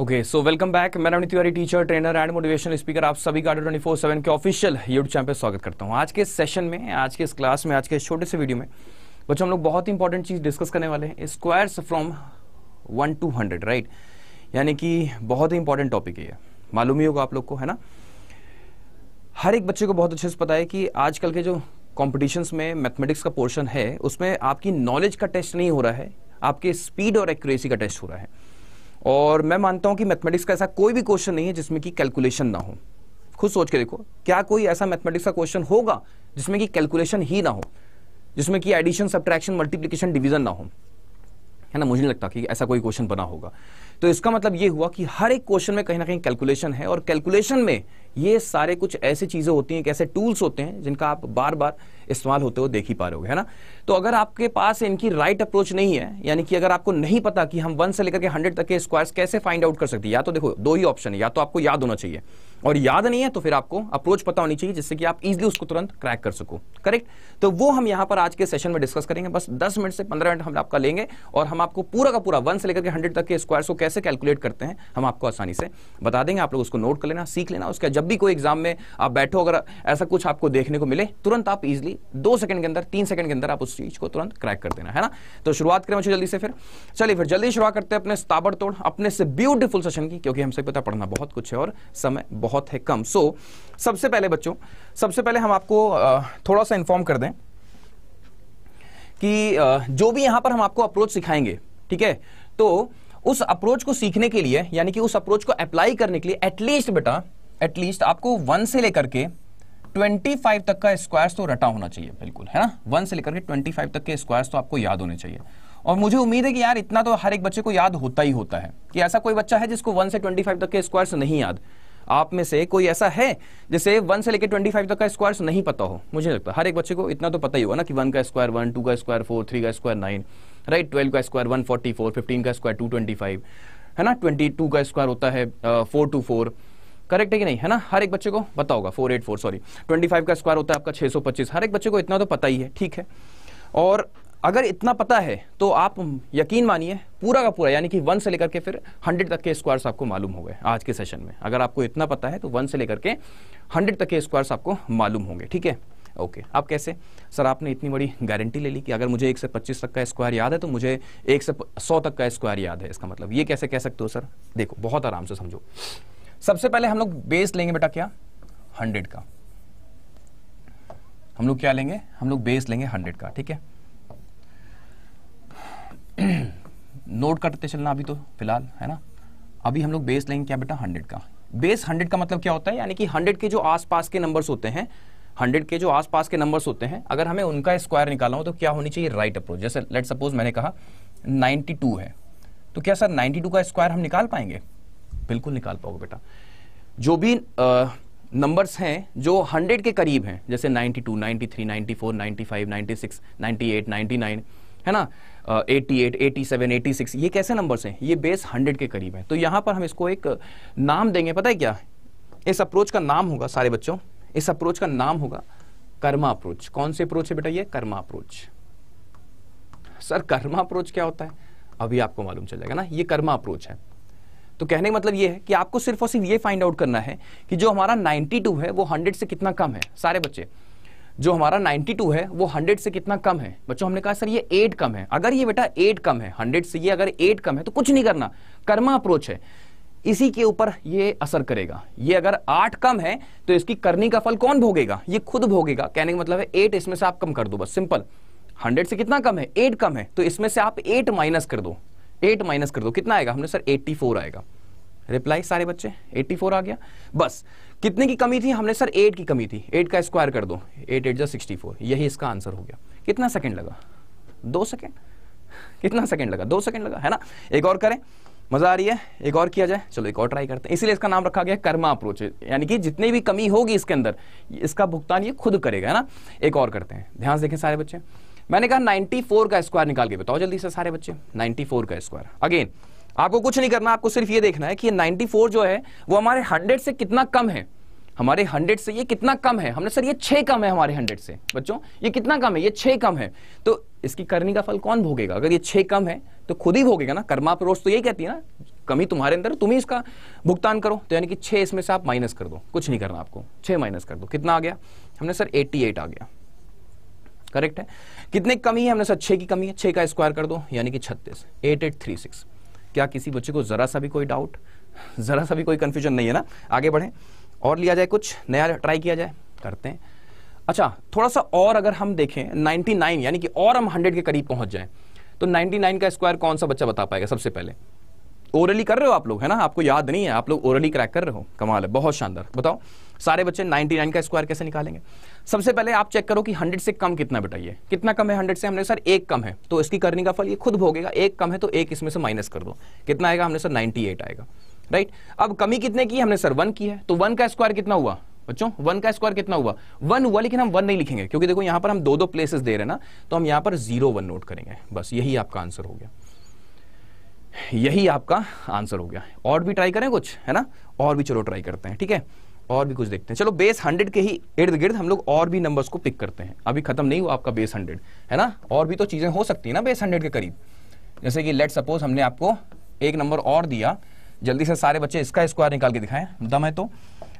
Okay so welcome back मैं Ramani Tiwari teacher trainer and motivational speaker आप सभी का ट्वेंटी फोर सेवन के ऑफिशियल यूट्यूब चैनल पर स्वागत करता हूँ आज के सेशन में आज के इस क्लास में आज के इस छोटे से वीडियो में बच्चों हम लोग बहुत ही इंपॉर्टेंट चीज़ डिस्कस करने वाले हैं squares from one to hundred right यानी कि बहुत ही इंपॉर्टेंट टॉपिक है मालूम ही होगा आप लोग को है ना हर एक बच्चे को बहुत अच्छे से पता है कि आजकल के जो कॉम्पिटिशन्स में मैथमेटिक्स का पोर्शन है उसमें आपकी नॉलेज का टेस्ट नहीं हो रहा है आपके स्पीड और एक्यूरेसी का टेस्ट हो रहा है और मैं मानता हूं कि मैथमेटिक्स का ऐसा कोई भी क्वेश्चन नहीं है जिसमें कि कैलकुलेशन ना हो खुद सोच के देखो क्या कोई ऐसा मैथमेटिक्स का क्वेश्चन होगा जिसमें कि कैलकुलेशन ही ना हो जिसमें कि एडिशन सब्ट्रैक्शन मल्टीप्लीकेशन डिविजन ना हो है ना मुझे नहीं लगता कि ऐसा कोई क्वेश्चन बना होगा तो इसका मतलब ये हुआ कि हर एक क्वेश्चन में कहीं ना कहीं कैलकुलेशन है और कैलकुलेशन में ये सारे कुछ ऐसी चीज़ें होती हैं एक ऐसे टूल्स होते हैं जिनका आप बार बार इस्तेमाल होते हुए हो देख ही पा रहे हो है ना तो अगर आपके पास इनकी राइट अप्रोच नहीं है यानी कि अगर आपको नहीं पता कि हम वन से लेकर के हंड्रेड तक के स्क्वायर्स कैसे फाइंड आउट कर सकते हैं या तो देखो दो ही ऑप्शन है या तो आपको याद होना चाहिए और याद नहीं है तो फिर आपको अप्रोच पता होनी चाहिए जिससे कि आप इजिली उसको तुरंत क्रैक कर सको करेक्ट तो वो हम यहां पर आज के सेशन में डिस्कस करेंगे बस दस मिनट से पंद्रह मिनट हम आपका लेंगे और हम आपको पूरा का पूरा वन से लेकर के हंड्रेड तक के स्क्वायर्स को कैसे कैलकुलेट करते हैं हम आपको आसानी से बता देंगे आप लोग उसको नोट कर लेना सीख लेना उसके जब जब भी कोई एग्जाम में आप बैठो अगर ऐसा कुछ आपको देखने को मिले तुरंत आप इजिली दो सेकंड के अंदर तीन सेकंड के अंदर आप उस चीज को तुरंत क्रैक कर देना है ना तो शुरुआत करें मुझे जल्दी से फिर चलिए फिर जल्दी शुरुआत करते हैं अपने ताबड़तोड़ अपने से ब्यूटिफुल सेशन की क्योंकि हमसे पता पढ़ना बहुत कुछ है और समय बहुत है कम सो सबसे पहले बच्चों सबसे पहले हम आपको थोड़ा सा इन्फॉर्म कर दें कि जो भी यहां पर हम आपको अप्रोच सिखाएंगे ठीक है तो उस अप्रोच को सीखने के लिए यानी कि उस अप्रोच को अप्लाई करने के लिए एटलीस्ट बेटा एटलीस्ट आपको वन से लेकर के 25 तक का स्क्वायर तो रटा होना चाहिए बिल्कुल है ना वन से लेकर के 25 तक के स्क्वायर तो आपको याद होने चाहिए और मुझे उम्मीद है कि यार इतना तो हर एक बच्चे को याद होता ही होता है कि ऐसा कोई बच्चा है जिसको वन से ट्वेंटी फाइव तक के स्क्वायर्स नहीं याद आप में से कोई ऐसा है जिसे वन से लेकर ट्वेंटी फाइव तक का स्क्वायर्स नहीं पता हो मुझे लगता है हर एक बच्चे को इतना तो पता ही होगा ना कि वन का स्क्वायर वन टू का स्क्वायर फोर थ्री का स्क्वायर नाइन राइट ट्वेल्व का square one forty four fifteen का स्क्वायर टू ट्वेंटी फाइव है ना ट्वेंटी टू का स्क्वायर होता है फोर टू फोर करेक्ट है कि नहीं है ना हर एक बच्चे को पता होगा four eight four sorry twenty five का स्क्वायर होता है आपका छः सौ पच्चीस हर एक बच्चे को इतना तो पता ही है ठीक है और अगर इतना पता है तो आप यकीन मानिए पूरा का पूरा यानी कि वन से लेकर के फिर हंड्रेड तक के स्क्वायर्स आपको मालूम हो गए आज के सेशन में अगर आपको इतना पता है तो वन से लेकर के हंड्रेड तक के स्क्वायर्स आपको मालूम होंगे ठीक है ओके okay. आप कैसे सर आपने इतनी बड़ी गारंटी ले ली कि अगर मुझे एक से पच्चीस तक का स्क्वायर याद है तो मुझे एक से सौ तक का स्क्वायर याद है इसका मतलब ये कैसे कह सकते हो सर देखो बहुत आराम से समझो सबसे पहले हम लोग बेस लेंगे बेटा क्या हंड्रेड का हम लोग क्या लेंगे हम लोग बेस लेंगे हंड्रेड का ठीक है नोट करते चलना अभी तो फिलहाल है ना अभी हम लोग बेस लेंगे क्या बेटा हंड्रेड का बेस हंड्रेड का मतलब क्या होता है यानी कि हंड्रेड के जो आसपास के नंबर्स होते हैं हंड्रेड के जो आसपास के नंबर्स होते हैं अगर हमें उनका स्क्वायर निकालना हो तो क्या होनी चाहिए राइट अप्रोच जैसे लेट सपोज मैंने कहा 92 है तो क्या सर 92 का स्क्वायर हम निकाल पाएंगे बिल्कुल निकाल पाओगे बेटा जो भी नंबर्स हैं जो 100 के करीब हैं जैसे 92, 93, 94, 95, 96, 98, 99 है ना eighty eight eighty seven eighty six ये कैसे नंबर्स हैं ये बेस हंड्रेड के करीब है तो यहाँ पर हम इसको एक नाम देंगे पता है क्या इस अप्रोच का नाम होगा सारे बच्चों इस अप्रोच का नाम होगा कर्मा अप्रोच कौन से अप्रोच है बेटा ये karma approach sir karma approach क्या होता है अभी आपको मालूम चल जाएगा ना ये कर्मा अप्रोच है तो कहने का मतलब ये है कि आपको सिर्फ और सिर्फ ये फाइंड आउट करना है कि जो हमारा 92 है वो 100 से कितना कम है सारे बच्चे जो हमारा 92 है वो 100 से कितना कम है बच्चों हमने कहा सर ये 8 कम है अगर ये बेटा 8 कम है 100 से ये अगर 8 कम है तो कुछ नहीं करना कर्मा अप्रोच है इसी के ऊपर ये असर करेगा ये अगर आठ कम है तो इसकी करनी का फल कौन भोगेगा ये खुद भोगेगा कहने का मतलब है एट इसमें से आप कम कर दो बस सिंपल हंड्रेड से कितना कम है एट कम है तो इसमें से आप एट माइनस कर दो एट माइनस कर दो कितना आएगा हमने सर एट्टी फोर आएगा रिप्लाई सारे बच्चे एट्टी फोर आ गया बस कितने की कमी थी हमने सर एट की कमी थी एट का स्क्वायर कर दो एट एट जो सिक्सटी फोर यही इसका आंसर हो गया कितना सेकेंड लगा दो सेकेंड कितना सेकेंड लगा दो सेकेंड लगा है ना एक और करें मजा आ रही है एक और किया जाए चलो एक और ट्राई करते हैं इसीलिए इसका नाम रखा गया कर्मा अप्रोच यानी कि जितनी भी कमी होगी इसके अंदर इसका भुगतान ये खुद करेगा है ना एक और करते हैं ध्यान से देखें सारे बच्चे मैंने कहा 94 का स्क्वायर निकाल के बताओ जल्दी से सारे बच्चे 94 का स्क्वायर अगेन आपको कुछ नहीं करना आपको सिर्फ ये देखना है कि ये 94 जो है वो हमारे 100 से कितना कम है हमारे 100 से ये कितना कम है हमने सर ये छह कम है हमारे 100 से बच्चों ये कितना कम है ये छह कम है तो इसकी करनी का फल कौन भोगेगा अगर ये छह कम है तो खुद ही भोगेगा ना कर्मापरोष तो यही कहती है ना कमी तुम्हारे अंदर तुम ही इसका भुगतान करो तो यानी कि छह इसमें से आप माइनस कर दो कुछ नहीं करना आपको छह माइनस कर दो कितना आ गया हमने सर एट्टी आ गया करेक्ट है कितने कमी है हमने सर छः की कमी है छः का स्क्वायर कर दो यानी कि छत्तीस एट एट थ्री सिक्स क्या किसी बच्चे को ज़रा सा भी कोई डाउट ज़रा सा भी कोई कन्फ्यूजन नहीं है ना आगे बढ़ें और लिया जाए कुछ नया ट्राई किया जाए करते हैं अच्छा थोड़ा सा और अगर हम देखें नाइन यानी कि और हम हंड्रेड के करीब पहुंच जाए तो नाइन का स्क्वायर कौन सा बच्चा बता पाएगा सबसे पहले ओरली कर रहे हो आप लोग है ना आपको याद नहीं है आप लोग ओरली क्रैक कर रहे हो कमाल है बहुत शानदार बताओ सारे बच्चे 99 का स्क्वायर कैसे निकालेंगे सबसे पहले आप चेक करो कि हंड्रेड से कम कितना बेटा ये कितना कम है हंड्रेड से हमने सर एक कम है तो इसकी करने का फल ये खुद भोगेगा एक कम है तो एक इसमें से माइनस कर दो कितना आएगा हमने सर 98 एट आएगा राइट अब कमी कितने की हमने सर वन की है तो वन का स्क्वायर कितना हुआ बच्चों वन का स्क्वायर कितना हुआ वन हुआ लेकिन हम वन नहीं लिखेंगे क्योंकि देखो यहां पर हम दो दो प्लेसेस दे रहे हैं ना तो हम यहां पर जीरो वन नोट करेंगे बस यही आपका आंसर हो गया यही आपका आंसर हो गया और भी ट्राई करें कुछ है ना और भी चलो ट्राई करते हैं ठीक है और भी कुछ देखते हैं चलो बेस हंड्रेड के ही इर्द गिर्द हम लोग और भी नंबर्स को पिक करते हैं अभी खत्म नहीं हुआ आपका बेस हंड्रेड है ना और भी तो चीज़ें हो सकती है ना बेस हंड्रेड के करीब जैसे कि लेट सपोज हमने आपको एक नंबर और दिया जल्दी से सारे बच्चे इसका स्क्वायर निकाल के दिखाएं दम है तो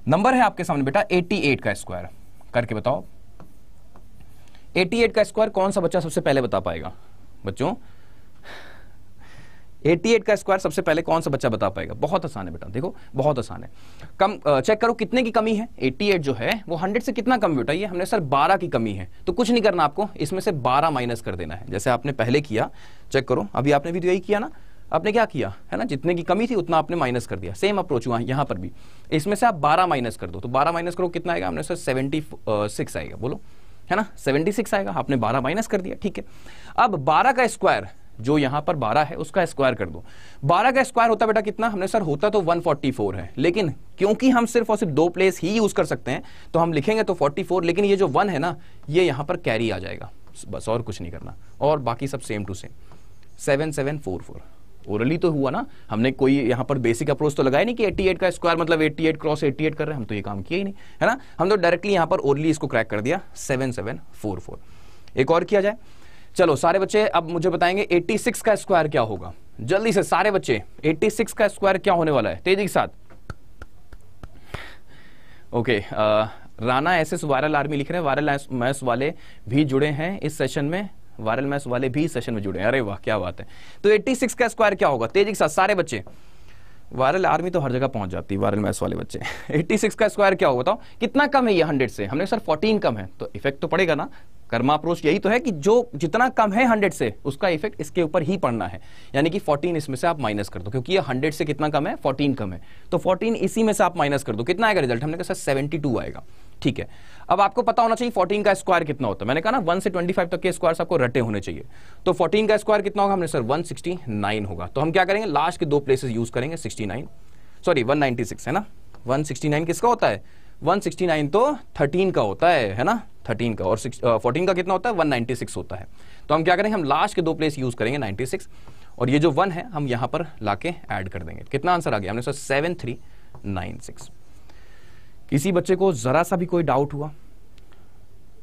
नंबर है आपके सामने बेटा 88 का स्क्वायर करके बताओ 88 का स्क्वायर कौन सा बच्चा सबसे पहले बता पाएगा बच्चों 88 का स्क्वायर सबसे पहले कौन सा बच्चा बता पाएगा बहुत आसान है बेटा देखो बहुत आसान है कम चेक करो कितने की कमी है 88 जो है वो 100 से कितना कम बेटा ये हमने सर 12 की कमी है तो कुछ नहीं करना आपको इसमें से 12 माइनस कर देना है जैसे आपने पहले किया चेक करो अभी आपने भी तो यही किया ना आपने क्या किया है ना जितने की कमी थी उतना आपने माइनस कर दिया सेम अप्रोच हुआ यहाँ पर भी इसमें से आप बारह माइनस कर दो तो बारह माइनस करो कितना आएगा हमने सर सेवेंटी आएगा बोलो है ना 76 आएगा आपने 12 माइनस कर दिया ठीक है अब 12 का स्क्वायर जो यहां पर 12 है उसका स्क्वायर कर दो 12 का स्क्वायर होता बेटा कितना हमने सर होता तो 144 है लेकिन क्योंकि हम सिर्फ और सिर्फ दो प्लेस ही यूज कर सकते हैं तो हम लिखेंगे तो 44 लेकिन ये जो वन है ना ये यहां पर कैरी आ जाएगा बस और कुछ नहीं करना और बाकी सब same to same seven seven four four orally तो हुआ ना हमने कोई यहां पर बेसिक अप्रोच तो लगाया नहीं कि 88 का स्क्वायर मतलब 88 क्रॉस 88 कर रहे हैं हम तो ये काम किया ही नहीं है ना हम तो डायरेक्टली यहां पर ओरली इसको क्रैक कर दिया सेवन सेवन फोर फोर एक और किया जाए चलो सारे बच्चे अब मुझे बताएंगे 86 का स्क्वायर क्या होगा जल्दी से सारे बच्चे 86 का स्क्वायर क्या होने वाला है तेजी के साथ okay ah, Rana S S viral army लिख रहे हैं वायरल मैथ्स वाले भी जुड़े हैं इस सेशन में वायरल मैथ्स वाले भी सेशन में जुड़े हैं अरे वाह क्या बात है तो एट्टी का स्क्वायर क्या होगा तेजी के साथ सारे बच्चे वायरल आर्मी तो हर जगह पहुंच जाती है वायरल मैथ्स वाले बच्चे 86 का स्क्वायर क्या होगा बताओ कितना कम है ये 100 से हमने सर 14 कम है तो इफेक्ट तो पड़ेगा ना कर्मा अप्रोच यही तो है कि जो जितना कम है हंड्रेड से उसका इफेक्ट इसके ऊपर ही पड़ना है यानी कि फोर्टीन इसमें से आप माइनस कर दो क्योंकि ये हंड्रेड से कितना कम है फोर्टीन कम है तो फोर्टीन इसी में से आप माइनस कर दो कितना आएगा रिजल्ट हमने कहा सर सेवेंटी टू आएगा ठीक है अब आपको पता होना चाहिए फोर्टीन का स्क्वायर कितना होता है मैंने कहा ना वन से ट्वेंटी फाइव तक के स्क्वायर आपको रटे होने चाहिए तो फोर्टीन का स्क्वायर कितना होगा हमने सर वन सिक्सटी नाइन होगा तो हम क्या करेंगे लास्ट के दो प्लेसेस यूज करेंगे sixty nine sorry one ninety six है ना वन सिक्सटी नाइन किसका होता है 169 तो 13 का होता है है ना 13 का और 14 uh, का कितना होता है 196 होता है तो हम क्या करेंगे हम लास्ट के दो प्लेस यूज करेंगे 96 और ये जो वन है हम यहां पर लाके ऐड कर देंगे कितना आंसर आ गया हमने sir seven three nine six किसी बच्चे को ज़रा सा भी कोई डाउट हुआ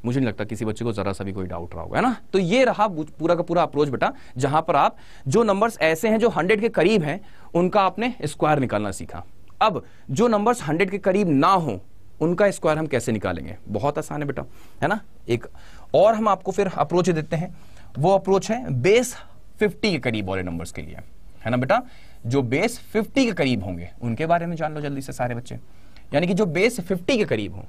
मुझे नहीं लगता किसी बच्चे को जरा सा भी कोई डाउट रहा होगा है ना तो ये रहा पूरा का पूरा अप्रोच बेटा जहां पर आप जो नंबर्स ऐसे हैं जो 100 के करीब हैं उनका आपने स्क्वायर निकालना सीखा अब जो नंबर्स 100 के करीब ना हो उनका स्क्वायर हम कैसे निकालेंगे बहुत आसान है बेटा है ना एक और हम आपको फिर अप्रोच देते हैं वो अप्रोच है बेस 50 के करीब वाले नंबर्स के लिए है ना बेटा जो बेस 50 के करीब होंगे उनके बारे में जान लो जल्दी से सारे बच्चे यानी कि जो बेस 50 के करीब हो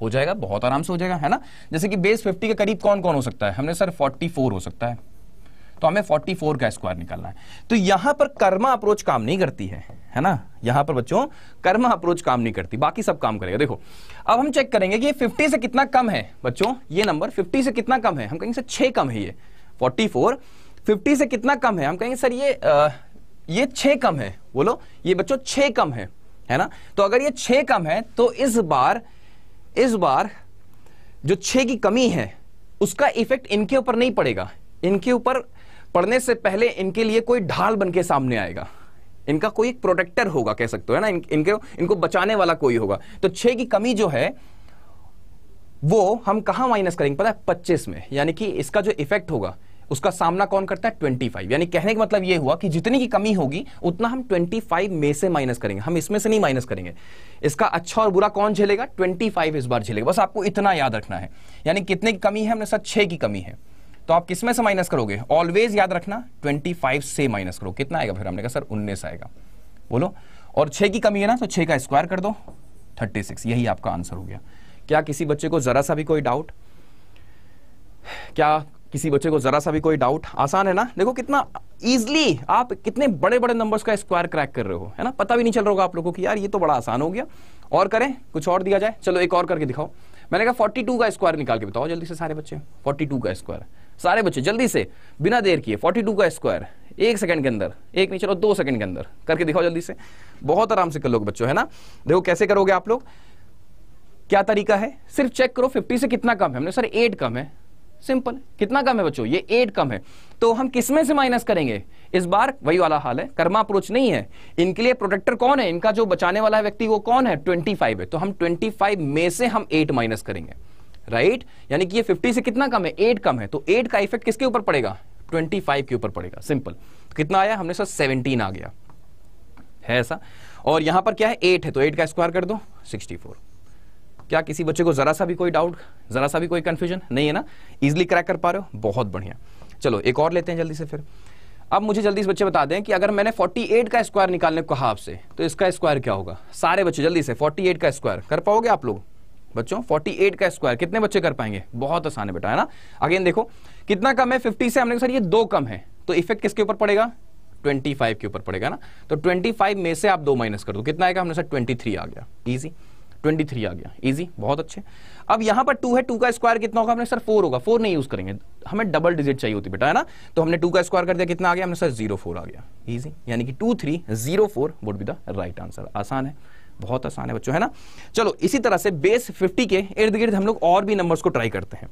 हो जाएगा बहुत आराम से हो जाएगा है ना जैसे कि बेस 50 के करीब कौन कौन हो सकता है हमने सर 44 हो सकता है तो हमें 44 का स्क्वायर निकालना है तो यहां पर कर्मा अप्रोच काम नहीं करती है है ना यहां पर बच्चों कर्मा अप्रोच काम नहीं करती बाकी सब काम करेगा देखो अब हम चेक करेंगे कि ये 50 से कितना कम है बच्चों ये नंबर 50 से कितना कम है हम कहेंगे सर छह कम है ये 44 50 से कितना कम है हम कहेंगे सर ये आ, ये छः कम है बोलो ये बच्चों छः कम है है ना तो अगर ये छः कम है तो इस बार इस बार जो छः की कमी है उसका इफेक्ट इनके ऊपर नहीं पड़ेगा इनके ऊपर पढ़ने से पहले इनके लिए कोई ढाल बन के सामने आएगा इनका कोई एक प्रोटेक्टर होगा कह सकते हो ना इन, इनके इनको बचाने वाला कोई होगा तो छे की कमी जो है वो हम कहा माइनस करेंगे पता है पच्चीस में यानी कि इसका जो इफेक्ट होगा उसका सामना कौन करता है 25 यानी कहने का मतलब ये हुआ कि जितनी की कमी होगी उतना हम 25 में से माइनस करेंगे हम इसमें से नहीं माइनस करेंगे इसका अच्छा और बुरा कौन झेलेगा 25 इस बार झेलेगा बस आपको इतना याद रखना है यानी कितने की कमी है हमने साथ छह की कमी है तो आप किसमें से माइनस करोगे ऑलवेज याद रखना 25 से माइनस करो कितना आएगा फिर हमने कहा सर 19 आएगा बोलो और 6 की कमी है ना तो 6 का स्क्वायर कर दो 36 यही आपका आंसर हो गया क्या किसी बच्चे को ज़रा सा भी कोई डाउट क्या किसी बच्चे को ज़रा सा भी कोई डाउट आसान है ना देखो कितना ईजिली आप कितने बड़े बड़े नंबर्स का स्क्वायर क्रैक कर रहे हो है ना पता भी नहीं चल रहा होगा आप लोगों को यार ये तो बड़ा आसान हो गया और करें कुछ और दिया जाए चलो एक और करके दिखाओ मैंने कहा 42 का स्क्वायर निकाल के बताओ जल्दी से सारे बच्चे 42 का स्क्वायर सारे बच्चे जल्दी से बिना देर किए 42 का स्क्वायर एक सेकंड के अंदर एक नहीं चलो दो सेकंड के अंदर करके दिखाओ जल्दी से बहुत आराम से कर लोगे बच्चों है ना देखो कैसे करोगे आप लोग क्या तरीका है सिर्फ चेक करो 50 से कितना कम है हमने सर एट कम है सिंपल कितना कम है बच्चों ये एट कम है तो हम किसमें से माइनस करेंगे इस बार वही वाला हाल है कर्मा अप्रोच नहीं है इनके लिए प्रोटेक्टर कौन है इनका जो बचाने वाला व्यक्ति वो कौन है 25 है तो हम 25 में से हम 8 माइनस करेंगे राइट यानी कि ये 50 से कितना कम है 8 कम है तो 8 का इफेक्ट किसके ऊपर पड़ेगा 25 के ऊपर पड़ेगा सिंपल तो कितना आया हमने सर 17 आ गया है ऐसा और यहां पर क्या है 8 है तो 8 का स्क्वायर कर दो 64 क्या किसी बच्चे को जरा सा भी कोई डाउट जरा सा भी कोई कंफ्यूजन नहीं है ना इजिली क्रैक कर पा रहे हो बहुत बढ़िया चलो एक और लेते हैं जल्दी से फिर अब मुझे जल्दी से बच्चे बता दें कि अगर मैंने 48 का स्क्वायर निकालने को कहा आपसे तो इसका स्क्वायर क्या होगा सारे बच्चे जल्दी से 48 का स्क्वायर कर पाओगे आप लोग बच्चों 48 का स्क्वायर कितने बच्चे कर पाएंगे बहुत आसान है बेटा है ना अगेन देखो कितना कम है 50 से हमने सर ये दो कम है तो इफेक्ट किसके ऊपर पड़ेगा 25 के ऊपर पड़ेगा ना तो 25 में से आप दो माइनस कर दो कितना आएगा हमने सर 23 आ गया इजी 23 आ गया इजी बहुत अच्छे अब यहां पर टू है टू का स्क्वायर कितना होगा हमने सर फोर होगा फोर नहीं यूज करेंगे हमें डबल डिजिट चाहिए होती बेटा है ना तो हमने टू का स्क्वायर कर दिया कितना आ गया हमने सर जीरो फोर आ गया इजी यानी कि two three zero four would be the right answer आसान है बहुत आसान है बच्चों है ना चलो इसी तरह से बेस फिफ्टी के इर्द गिर्द हम लोग और भी नंबर्स को ट्राई करते हैं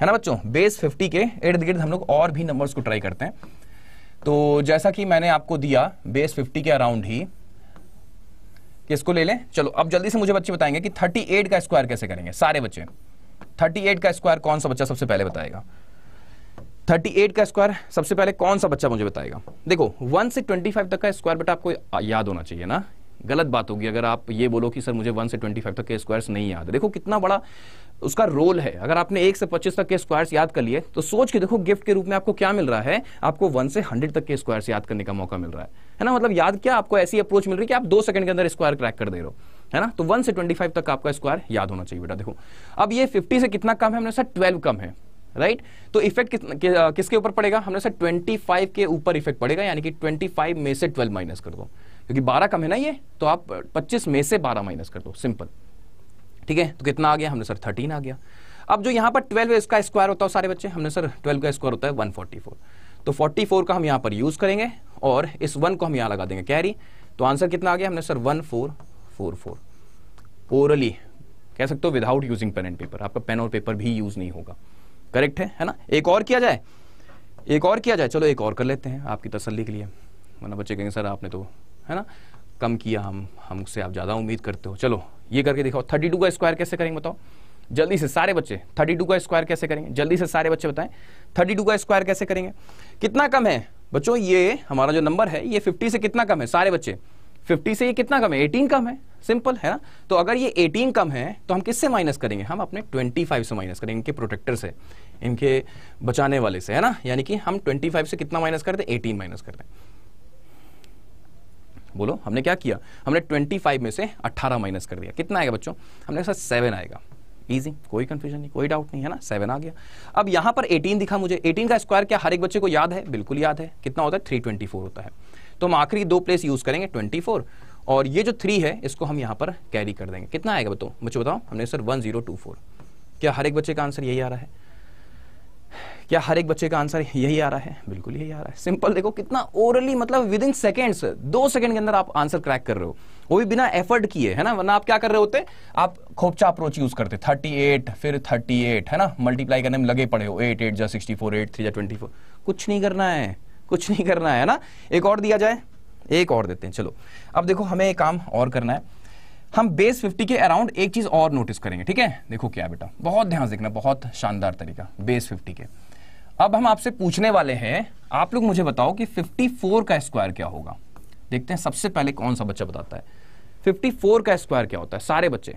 है ना बच्चों बेस फिफ्टी के इर्द गिर्द हम लोग और भी नंबर्स को ट्राई करते हैं तो जैसा कि मैंने आपको दिया बेस फिफ्टी के अराउंड ही किसको ले लें चलो अब जल्दी से मुझे बच्चे बताएंगे कि 38 का स्क्वायर कैसे करेंगे सारे बच्चे 38 का स्क्वायर कौन सा बच्चा सबसे पहले बताएगा 38 का स्क्वायर सबसे पहले कौन सा बच्चा मुझे बताएगा देखो 1 से 25 तक का स्क्वायर बेटा आपको याद होना चाहिए ना गलत बात होगी अगर आप ये बोलो कि सर मुझे वन से ट्वेंटी फाइव तक के स्क्वायर्स नहीं याद देखो कितना बड़ा उसका रोल है अगर आपने एक से पच्चीस तक के स्क्वायर्स याद कर लिए तो सोच के देखो गिफ्ट के रूप में आपको क्या मिल रहा है आपको वन से हंड्रेड तक के स्क्वायर्स याद करने का मौका मिल रहा है है ना मतलब याद क्या आपको ऐसी अप्रोच मिल रही है कि आप दो सेकंड के अंदर स्क्वायर क्रैक कर दे रहे हो है ना तो वन से ट्वेंटी फाइव तक आपका स्क्वायर याद होना चाहिए बेटा देखो अब ये फिफ्टी से कितना कम है हमने सर ट्वेल्व कम है राइट right? तो इफेक्ट कि, किसके ऊपर पड़ेगा हमने सर फाइव के ऊपर इफेक्ट पड़ेगा यानी कि फाइव में से ट्वेल्व माइनस कर दो क्योंकि बारह कम है ना ये तो आप पच्चीस में से बारह माइनस कर दो सिंपल ठीक है तो कितना आ गया हमने सर थर्टीन आ गया अब जो यहाँ पर ट्वेल्व इसका स्क्वायर होता है सारे बच्चे हमने सर ट्वेल्व का स्क्वायर होता है वन फोर्टी फोर तो फोर्टी फोर का हम यहाँ पर यूज़ करेंगे और इस वन को हम यहाँ लगा देंगे कैरी तो आंसर कितना आ गया हमने sir one four four four कह सकते हो without using pen and paper आपका पेन और पेपर भी यूज़ नहीं होगा करेक्ट है है ना एक और किया जाए एक और किया जाए चलो एक और कर लेते हैं आपकी तसली के लिए वरना बच्चे कहेंगे सर आपने तो है ना कम किया हम हमसे आप ज़्यादा उम्मीद करते हो चलो ये करके दिखाओ थर्टी टू का स्क्वायर कैसे करेंगे बताओ जल्दी से सारे बच्चे थर्टी टू का स्क्वायर कैसे करेंगे जल्दी से सारे बच्चे बताएं थर्टी टू का स्क्वायर कैसे करेंगे कितना कम है बच्चों ये हमारा जो नंबर है ये फिफ्टी से कितना कम है सारे बच्चे फिफ्टी से ये कितना कम है एटीन कम है सिंपल है ना तो अगर ये एटीन कम है तो हम किससे माइनस करेंगे हम अपने ट्वेंटी फाइव से माइनस करेंगे इनके प्रोटेक्टर से इनके बचाने वाले से है ना यानी कि हम ट्वेंटी फाइव से कितना माइनस कर दें एटीन माइनस कर हैं बोलो हमने क्या किया हमने 25 में से 18 माइनस कर दिया कितना आएगा बच्चों हमने सर सेवन आएगा ईजी कोई कंफ्यूजन नहीं कोई डाउट नहीं है ना सेवन आ गया अब यहाँ पर एटीन दिखा मुझे एटीन का स्क्वायर क्या हर एक बच्चे को याद है बिल्कुल याद है कितना होता है थ्री ट्वेंटी फोर होता है तो हम आखिरी दो प्लेस यूज़ करेंगे ट्वेंटी फोर और ये जो थ्री है इसको हम यहाँ पर कैरी कर देंगे कितना आएगा बताओ मुझे बताओ हमने sir one zero two four क्या हर एक बच्चे का आंसर यही आ रहा है क्या हर एक बच्चे का आंसर यही आ रहा है बिल्कुल यही आ रहा है सिंपल देखो कितना ओरली मतलब विद इन सेकेंड्स दो सेकेंड के अंदर आप आंसर क्रैक कर रहे हो वो भी बिना एफर्ट किए है ना वरना आप क्या कर रहे होते आप खोपचा अप्रोच यूज करते 38 फिर 38 है ना मल्टीप्लाई करने में लगे पड़े हो 8 8 जा 64 8 3 जा 24 कुछ नहीं करना है कुछ नहीं करना है ना एक और दिया जाए एक और देते हैं चलो अब देखो हमें एक काम और करना है हम बेस 50 के अराउंड एक चीज और नोटिस करेंगे ठीक है देखो क्या बेटा बहुत ध्यान से देखना बहुत शानदार तरीका बेस फिफ्टी के अब हम आपसे पूछने वाले हैं आप लोग मुझे बताओ कि 54 का स्क्वायर क्या होगा देखते हैं सबसे पहले कौन सा बच्चा बताता है 54 का स्क्वायर क्या होता है सारे बच्चे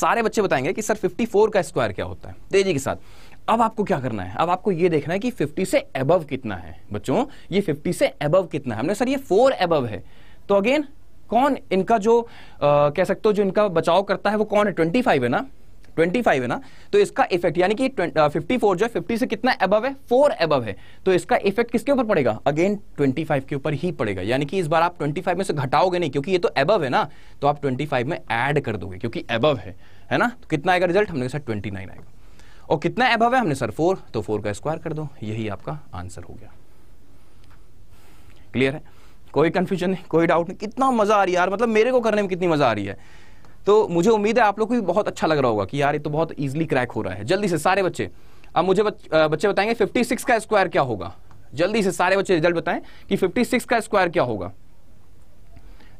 सारे बच्चे बताएंगे कि सर 54 का स्क्वायर क्या होता है तेजी के साथ अब आपको क्या करना है अब आपको ये देखना है कि 50 से अबव कितना है बच्चों ये 50 से अबव कितना है हमने सर ये फोर एबव है तो अगेन कौन इनका जो आ, कह सकते हो जो इनका बचाव करता है वो कौन है 25 है ना ट्वेंटी फाइव है ना तो इसका इफेक्ट यानी कि फिफ्टी फोर जो है फिफ्टी से कितना अबव है फोर अबव है तो इसका इफेक्ट किसके ऊपर पड़ेगा अगेन ट्वेंटी फाइव के ऊपर ही पड़ेगा यानी कि इस बार आप ट्वेंटी फाइव में से घटाओगे नहीं क्योंकि ये तो अबव है ना तो आप ट्वेंटी फाइव में एड कर दोगे क्योंकि अबव है है ना तो कितना आएगा रिजल्ट हमने सर ट्वेंटी नाइन आएगा और कितना अबव है हमने सर फोर तो फोर का स्क्वायर कर दो यही आपका आंसर हो गया क्लियर है कोई कंफ्यूजन नहीं कोई डाउट नहीं कितना मजा आ रही है यार मतलब मेरे को करने में कितनी मजा आ रही है तो मुझे उम्मीद है आप लोग को भी बहुत अच्छा लग रहा होगा कि यार ये तो बहुत ईजिली क्रैक हो रहा है जल्दी से सारे बच्चे अब मुझे बच, बच्चे बताएंगे 56 का स्क्वायर क्या होगा जल्दी से सारे बच्चे रिजल्ट बताएं कि 56 का स्क्वायर क्या होगा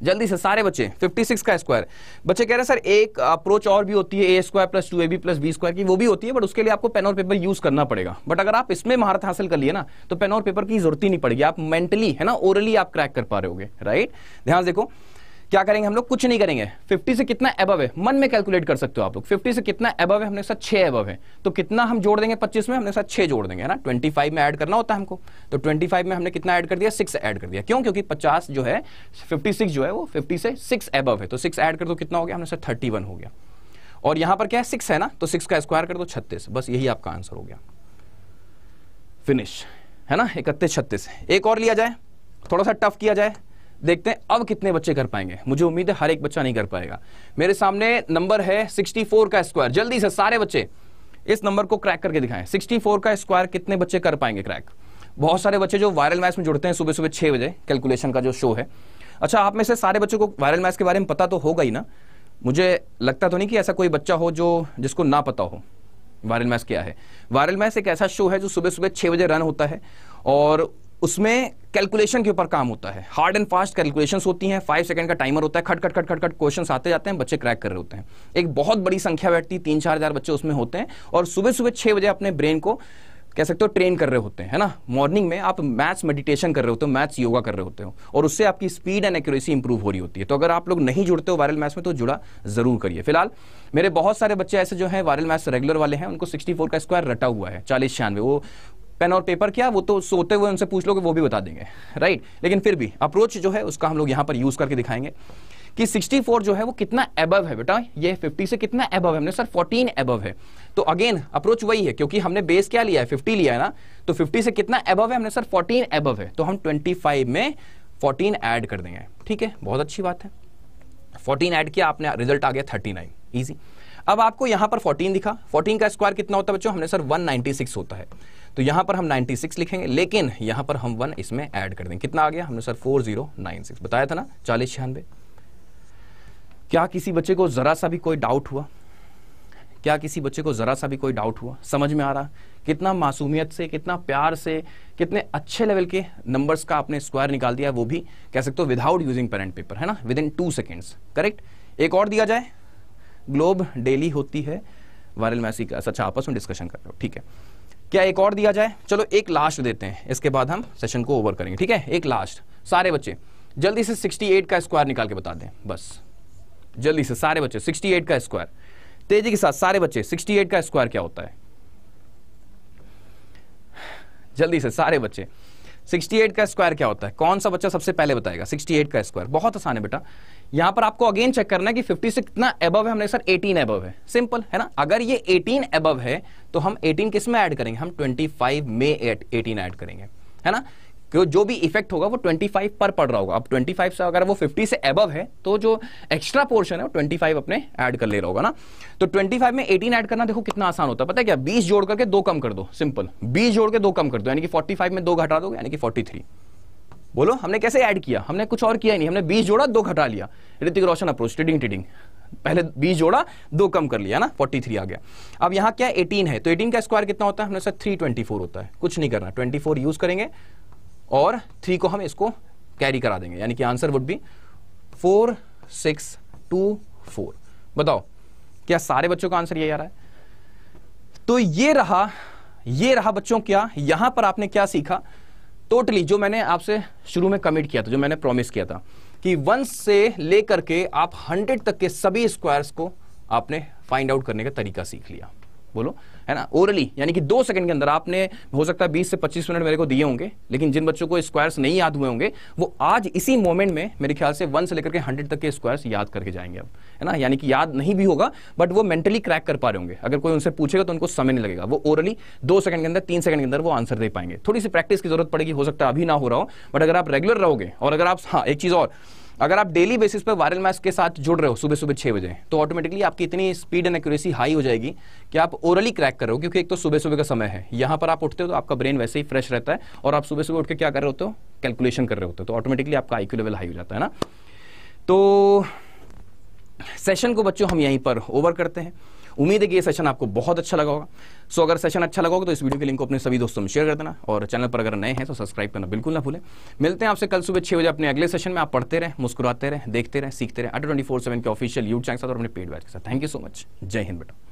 जल्दी से सारे बच्चे 56 का स्क्वायर बच्चे कह रहे हैं सर एक अप्रोच और भी होती है a square plus two a b plus b square की वो भी होती है बट उसके लिए आपको पेन और पेपर यूज करना पड़ेगा बट अगर आप इसमें महारत हासिल कर लिए ना तो पेन और पेपर की जरूरत ही नहीं पड़ेगी आप मेंटली है ना ओरली आप क्रैक कर पा रहे होगे राइट ध्यान देखो क्या करेंगे हम लोग कुछ नहीं करेंगे 50 से कितना एबव है मन में कैलकुलेट कर सकते हो आप लोग 50 से कितना एबव है हमने साथ छह एबव है तो कितना हम जोड़ देंगे 25 में हमने साथ छह जोड़ देंगे है ना 25 में ऐड करना होता है हमको तो 25 में हमने कितना ऐड कर दिया सिक्स ऐड कर दिया क्यों क्योंकि पचास जो है फिफ्टी जो है वो फिफ्टी से सिक्स एबव है तो सिक्स ऐड कर दो कितना हो गया हमने साथ थर्टी हो गया और यहां पर क्या है सिक्स है ना तो सिक्स का स्क्वायर कर दो छत्तीस बस यही आपका आंसर हो गया फिनिश है ना इकतीस छत्तीस एक और लिया जाए थोड़ा सा टफ किया जाए देखते हैं अब कितने बच्चे कर पाएंगे मुझे उम्मीद है हर एक बच्चा नहीं कर पाएगा मेरे सामने नंबर है 64 का स्क्वायर जल्दी से सारे बच्चे इस नंबर को क्रैक करके दिखाएं 64 का स्क्वायर कितने बच्चे कर पाएंगे क्रैक बहुत सारे बच्चे जो वायरल मैथ्स में जुड़ते हैं सुबह सुबह छह बजे कैलकुलेशन का जो शो है अच्छा आप में से सारे बच्चों को वायरल मैथ्स के बारे में पता तो होगा ही ना मुझे लगता तो नहीं कि ऐसा कोई बच्चा हो जो जिसको ना पता हो वायरल मैथ्स क्या है वायरल मैथ्स एक ऐसा शो है जो सुबह सुबह छह बजे रन होता है और उसमें कैलकुलेशन के ऊपर काम होता है हार्ड एंड फास्ट कैलकुलेशंस होती हैं फाइव सेकंड का टाइमर होता है खट खट खट खट खट क्वेश्चन आते जाते हैं बच्चे क्रैक कर रहे होते हैं एक बहुत बड़ी संख्या बैठती है तीन चार हज़ार बच्चे उसमें होते हैं और सुबह सुबह छः बजे अपने ब्रेन को कह सकते हो ट्रेन कर रहे होते हैं है ना मॉर्निंग में आप मैथ्स मेडिटेशन कर रहे होते हो मैथ्स योगा कर रहे होते हो और उससे आपकी स्पीड एंड एक्यूरेसी इंप्रूव हो रही होती है तो अगर आप लोग नहीं जुड़ते हो वायरल मैथ्स में तो जुड़ा जरूर करिए फिलहाल मेरे बहुत सारे बच्चे ऐसे जो हैं वायरल मैथ्स रेगुलर वाले हैं उनको 64 का स्क्वायर रटा हुआ है चालीस छियानवे वो पेन और पेपर क्या वो तो सोते हुए उनसे पूछ लोगे वो भी बता देंगे राइट right? लेकिन फिर भी अप्रोच जो है उसका हम लोग यहाँ पर यूज़ करके दिखाएंगे कि 64 जो है वो कितना एबव है बेटा ये 50 से कितना एबव है हमने सर 14 एबव है तो अगेन अप्रोच वही है क्योंकि हमने बेस क्या लिया है 50 लिया है ना तो 50 से कितना एबव है हमने सर 14 एबव है तो हम 25 में 14 ऐड कर देंगे ठीक है बहुत अच्छी बात है 14 ऐड किया आपने रिजल्ट आ गया 39 इजी अब आपको यहां पर 14 दिखा 14 का स्क्वायर कितना होता है बच्चों हमने सर 196 होता है तो यहां पर हम 96 लिखेंगे लेकिन यहां पर हम 1 इसमें ऐड कर देंगे कितना आ गया हमने सर 4096 बताया था ना चालीस छियानवे क्या किसी बच्चे को जरा सा भी कोई डाउट हुआ क्या किसी बच्चे को ज़रा सा भी कोई डाउट हुआ समझ में आ रहा कितना मासूमियत से कितना प्यार से कितने अच्छे लेवल के नंबर्स का आपने स्क्वायर निकाल दिया वो भी कह सकते हो विदाउट यूजिंग पेरेंट पेपर है ना within two seconds correct एक और दिया जाए ग्लोब डेली होती है वायरल मैसी का अच्छा आपस में डिस्कशन कर रहे हो ठीक है क्या एक और दिया जाए चलो एक लास्ट देते हैं इसके बाद हम सेशन को ओवर करेंगे ठीक है एक लास्ट सारे बच्चे जल्दी से 68 का स्क्वायर निकाल के बता दें बस जल्दी से सारे बच्चे 68 का स्क्वायर तेजी के साथ सारे बच्चे 68 का स्क्वायर क्या होता है जल्दी से सारे बच्चे 68 का स्क्वायर क्या होता है कौन सा बच्चा सबसे पहले बताएगा 68 का स्क्वायर बहुत आसान है बेटा यहां पर आपको अगेन चेक करना है कि 50 से कितना एबव है हमने सर 18 एबव है सिंपल है ना अगर ये 18 एबव है तो हम 18 किस में ऐड करेंगे हम 25 में 18 ऐड करेंगे है ना क्यों जो भी इफेक्ट होगा वो 25 पर पड़ रहा होगा अब 25 से अगर वो 50 से एबव है तो जो एक्स्ट्रा पोर्शन है वो 25 अपने ऐड कर ले रहा होगा ना तो 25 में 18 ऐड करना देखो कितना आसान होता है पता है क्या 20 जोड़ करके दो कम कर दो सिंपल 20 जोड़ के दो कम कर दो यानी कि 45 में दो घटा दो यानी कि 43 बोलो हमने कैसे ऐड किया हमने कुछ और किया नहीं हमने बीस जोड़ा दो घटा लिया ऋतिक रोशन अप्रोच टिडिंग टिडिंग पहले बीस जोड़ा दो कम कर लिया ना 43 आ गया अब यहाँ क्या 18 है तो 18 का स्क्वायर कितना होता है हमने सर 324 होता है कुछ नहीं करना 24 यूज करेंगे और 3 को हम इसको कैरी करा देंगे यानी कि answer would be four six two four बताओ क्या सारे बच्चों का आंसर यही आ रहा है तो ये रहा ये रहा बच्चों क्या यहां पर आपने क्या सीखा टोटली जो मैंने आपसे शुरू में कमिट किया था जो मैंने प्रॉमिस किया था कि वन से लेकर के आप हंड्रेड तक के सभी स्क्वायर्स को आपने फाइंड आउट करने का तरीका सीख लिया बोलो है ना ओरली यानी कि दो सेकंड के अंदर आपने हो सकता है बीस से पच्चीस मिनट मेरे को दिए होंगे लेकिन जिन बच्चों को स्क्वायर्स नहीं याद हुए होंगे वो आज इसी मोमेंट में मेरे ख्याल से वन से लेकर के हंड्रेड तक के स्क्वायर्स याद करके जाएंगे अब है ना यानी कि याद नहीं भी होगा बट वो मेंटली क्रैक कर पा रहे होंगे अगर कोई उनसे पूछेगा तो उनको समय नहीं लगेगा वो ओरली दो सेकंड के अंदर तीन सेकंड के अंदर वो आंसर दे पाएंगे थोड़ी सी प्रैक्टिस की जरूरत पड़ेगी हो सकता है अभी ना हो रहा हो बट अगर आप रेगुलर रहोगे और अगर आप हाँ एक चीज़ और अगर आप डेली बेसिस पर वायरल मैथ्स के साथ जुड़ रहे हो सुबह सुबह छः बजे तो ऑटोमेटिकली आपकी इतनी स्पीड एंड एक्यूरेसी हाई हो जाएगी कि आप ओरली क्रैक कर रहे हो क्योंकि एक तो सुबह सुबह का समय है यहाँ पर आप उठते हो तो आपका ब्रेन वैसे ही फ्रेश रहता है और आप सुबह सुबह उठ के क्या कर रहे होते हो कैलकुलेशन कर रहे होते हो तो ऑटोमेटिकली आपका आई लेवल हाई हो जाता है ना तो सेशन को बच्चों हम यहीं पर ओवर करते हैं उम्मीद है कि ये सेशन आपको बहुत अच्छा लगा होगा सो अगर सेशन अच्छा लगा होगा तो इस वीडियो के लिंक को अपने सभी दोस्तों में शेयर कर देना और चैनल पर अगर नए हैं तो सब्सक्राइब करना बिल्कुल ना भूलें मिलते हैं आपसे कल सुबह छह बजे अपने अगले सेशन में आप पढ़ते रहें मुस्कुराते रहें देखते रहें सीखते रहें अटो ट्वेंटी फोर सेवन के ऑफिशियल यूट्यूब चैनल और अपने पेड बैच के साथ थैंक यू सो मच जय हिंद बेटा